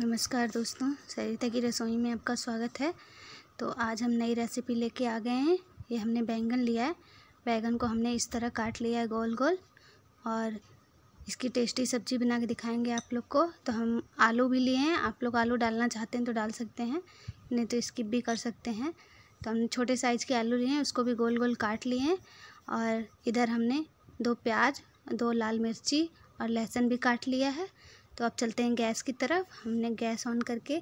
नमस्कार दोस्तों सरिता की रसोई में आपका स्वागत है तो आज हम नई रेसिपी लेके आ गए हैं ये हमने बैंगन लिया है बैंगन को हमने इस तरह काट लिया है गोल गोल और इसकी टेस्टी सब्ज़ी बना के दिखाएंगे आप लोग को तो हम आलू भी लिए हैं आप लोग आलू डालना चाहते हैं तो डाल सकते हैं नहीं तो स्किप भी कर सकते हैं तो हमने छोटे साइज़ के आलू लिए हैं उसको भी गोल गोल काट लिए हैं और इधर हमने दो प्याज दो लाल मिर्ची और लहसुन भी काट लिया है तो अब चलते हैं गैस की तरफ हमने गैस ऑन करके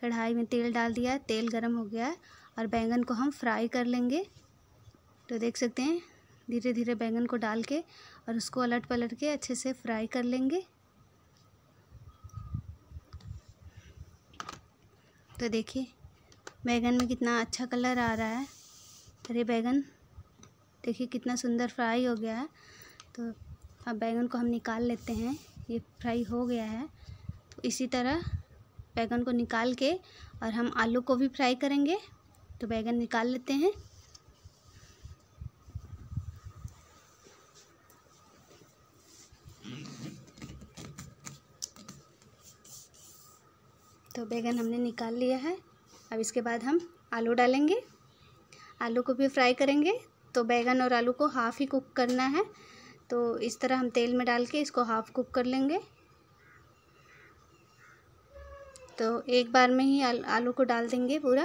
कढ़ाई में तेल डाल दिया है तेल गर्म हो गया है और बैंगन को हम फ्राई कर लेंगे तो देख सकते हैं धीरे धीरे बैंगन को डाल के और उसको अलट पलट के अच्छे से फ्राई कर लेंगे तो देखिए बैंगन में कितना अच्छा कलर आ रहा है अरे बैंगन देखिए कितना सुंदर फ्राई हो गया है तो अब बैंगन को हम निकाल लेते हैं ये फ्राई हो गया है तो इसी तरह बैगन को निकाल के और हम आलू को भी फ्राई करेंगे तो बैगन निकाल लेते हैं तो बैगन हमने निकाल लिया है अब इसके बाद हम आलू डालेंगे आलू को भी फ्राई करेंगे तो बैगन और आलू को हाफ़ ही कुक करना है तो इस तरह हम तेल में डाल के इसको हाफ़ कुक कर लेंगे तो एक बार में ही आल, आलू को डाल देंगे पूरा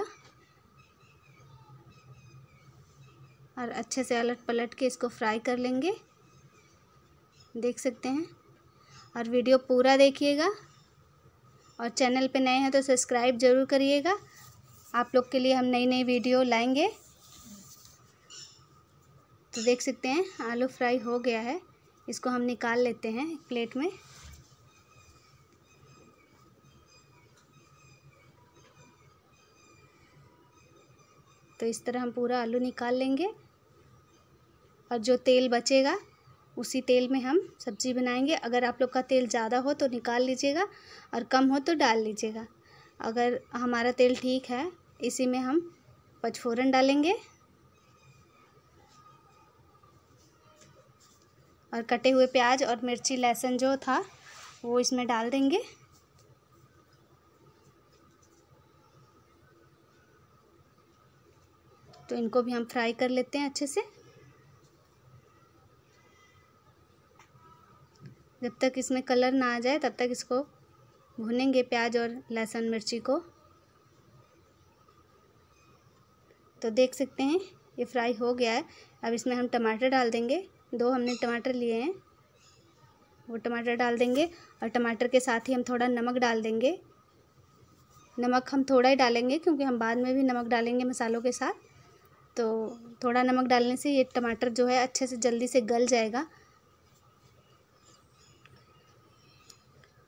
और अच्छे से अलट पलट के इसको फ्राई कर लेंगे देख सकते हैं और वीडियो पूरा देखिएगा और चैनल पे नए हैं तो सब्सक्राइब ज़रूर करिएगा आप लोग के लिए हम नई नई वीडियो लाएंगे तो देख सकते हैं आलू फ्राई हो गया है इसको हम निकाल लेते हैं प्लेट में तो इस तरह हम पूरा आलू निकाल लेंगे और जो तेल बचेगा उसी तेल में हम सब्ज़ी बनाएंगे अगर आप लोग का तेल ज़्यादा हो तो निकाल लीजिएगा और कम हो तो डाल लीजिएगा अगर हमारा तेल ठीक है इसी में हम पचफोरन डालेंगे और कटे हुए प्याज और मिर्ची लहसुन जो था वो इसमें डाल देंगे तो इनको भी हम फ्राई कर लेते हैं अच्छे से जब तक इसमें कलर ना आ जाए तब तक इसको भुनेंगे प्याज और लहसुन मिर्ची को तो देख सकते हैं ये फ्राई हो गया है अब इसमें हम टमाटर डाल देंगे दो हमने टमाटर लिए हैं वो टमाटर डाल देंगे और टमाटर के साथ ही हम थोड़ा नमक डाल देंगे नमक हम थोड़ा ही डालेंगे क्योंकि हम बाद में भी नमक डालेंगे मसालों के साथ तो थोड़ा नमक डालने से ये टमाटर जो है अच्छे से जल्दी से गल जाएगा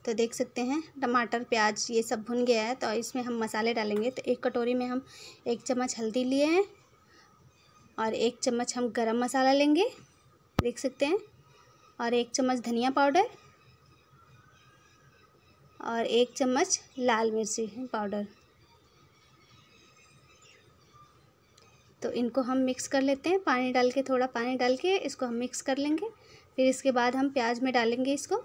तो देख सकते हैं टमाटर प्याज ये सब भुन गया है तो इसमें हम मसाले डालेंगे तो एक कटोरी में हम एक चम्मच हल्दी लिए हैं और एक चम्मच हम गरम मसाला लेंगे देख सकते हैं और एक चम्मच धनिया पाउडर और एक चम्मच लाल मिर्ची पाउडर तो इनको हम मिक्स कर लेते हैं पानी डाल के थोड़ा पानी डाल के इसको हम मिक्स कर लेंगे फिर इसके बाद हम प्याज में डालेंगे इसको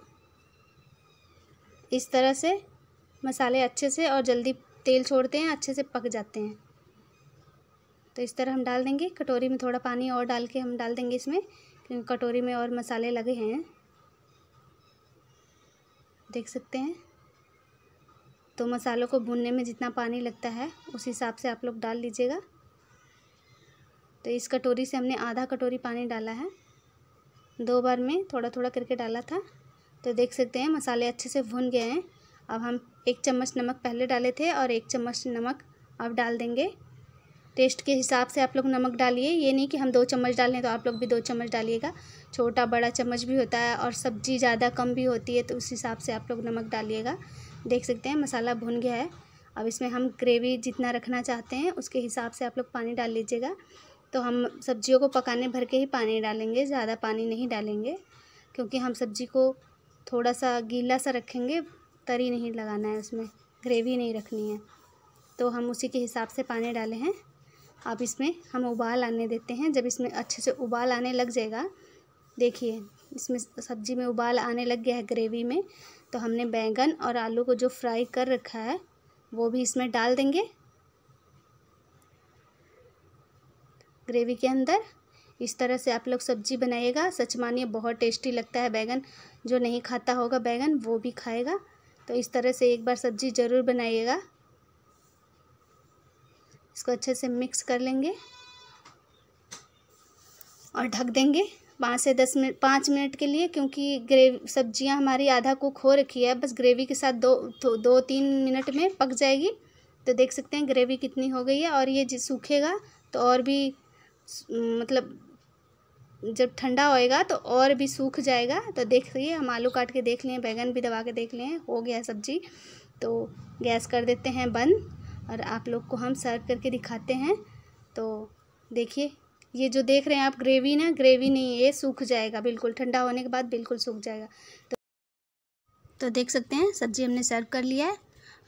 इस तरह से मसाले अच्छे से और जल्दी तेल छोड़ते हैं अच्छे से पक जाते हैं तो इस तरह हम डाल देंगे कटोरी में थोड़ा पानी और डाल के हम डाल देंगे इसमें कटोरी में और मसाले लगे हैं देख सकते हैं तो मसालों को भूनने में जितना पानी लगता है उस हिसाब से आप लोग डाल लीजिएगा तो इस कटोरी से हमने आधा कटोरी पानी डाला है दो बार में थोड़ा थोड़ा करके डाला था तो देख सकते हैं मसाले अच्छे से भून गए हैं अब हम एक चम्मच नमक पहले डाले थे और एक चम्मच नमक अब डाल देंगे टेस्ट के हिसाब से आप लोग नमक डालिए ये नहीं कि हम दो चम्मच डालें तो आप लोग भी दो चम्मच डालिएगा छोटा बड़ा चम्मच भी होता है और सब्ज़ी ज़्यादा कम भी होती है तो उस हिसाब से आप लोग नमक डालिएगा देख सकते हैं मसाला भुन गया है अब इसमें हम ग्रेवी जितना रखना चाहते हैं उसके हिसाब से आप लोग पानी डाल लीजिएगा तो हम सब्जियों को पकाने भर के ही पानी डालेंगे ज़्यादा पानी नहीं डालेंगे क्योंकि हम सब्ज़ी को थोड़ा सा गीला सा रखेंगे तरी नहीं लगाना है उसमें ग्रेवी नहीं रखनी है तो हम उसी के हिसाब से पानी डाले हैं आप इसमें हम उबाल आने देते हैं जब इसमें अच्छे से उबाल आने लग जाएगा देखिए इसमें सब्ज़ी में उबाल आने लग गया है ग्रेवी में तो हमने बैंगन और आलू को जो फ्राई कर रखा है वो भी इसमें डाल देंगे ग्रेवी के अंदर इस तरह से आप लोग सब्जी बनाइएगा सच मानिए बहुत टेस्टी लगता है बैंगन जो नहीं खाता होगा बैंगन वो भी खाएगा तो इस तरह से एक बार सब्जी ज़रूर बनाइएगा इसको अच्छे से मिक्स कर लेंगे और ढक देंगे पाँच से दस मिनट पाँच मिनट के लिए क्योंकि ग्रेवी सब्जियां हमारी आधा कुक हो रखी है बस ग्रेवी के साथ दो तो दो तीन मिनट में पक जाएगी तो देख सकते हैं ग्रेवी कितनी हो गई है और ये सूखेगा तो और भी मतलब जब ठंडा होएगा तो और भी सूख जाएगा तो देख लिए हम आलू काट के देख लें बैंगन भी दबा के देख लें हो गया सब्जी तो गैस कर देते हैं बंद और आप लोग को हम सर्व करके दिखाते हैं तो देखिए ये जो देख रहे हैं आप ग्रेवी ना ग्रेवी नहीं ये सूख जाएगा बिल्कुल ठंडा होने के बाद बिल्कुल सूख जाएगा तो तो देख सकते हैं सब्ज़ी हमने सर्व कर लिया है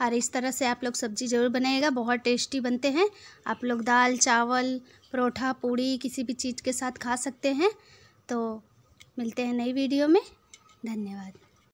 और इस तरह से आप लोग सब्ज़ी ज़रूर बनाएगा बहुत टेस्टी बनते हैं आप लोग दाल चावल परोठा पूड़ी किसी भी चीज़ के साथ खा सकते हैं तो मिलते हैं नई वीडियो में धन्यवाद